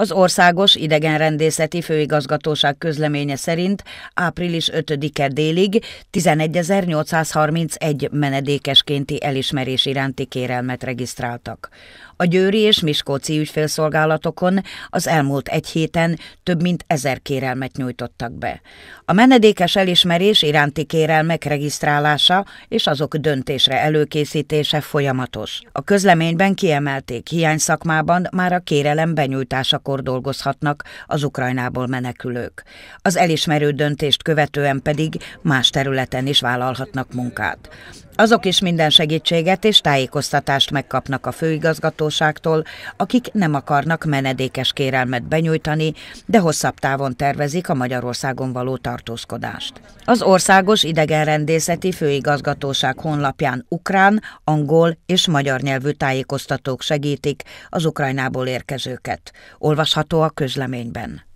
Az Országos Idegenrendészeti Főigazgatóság közleménye szerint április 5-e délig 11.831 menedékeskénti elismerés iránti kérelmet regisztráltak. A győri és miskolci ügyfélszolgálatokon az elmúlt egy héten több mint ezer kérelmet nyújtottak be. A menedékes elismerés iránti kérelmek regisztrálása és azok döntésre előkészítése folyamatos. A közleményben kiemelték, hiány szakmában már a kérelem benyújtásakor akkor dolgozhatnak az Ukrajnából menekülők. Az elismerő döntést követően pedig más területen is vállalhatnak munkát. Azok is minden segítséget és tájékoztatást megkapnak a főigazgatóságtól, akik nem akarnak menedékes kérelmet benyújtani, de hosszabb távon tervezik a Magyarországon való tartózkodást. Az Országos Idegenrendészeti Főigazgatóság honlapján ukrán, angol és magyar nyelvű tájékoztatók segítik az Ukrajnából érkezőket olvasható a közleményben.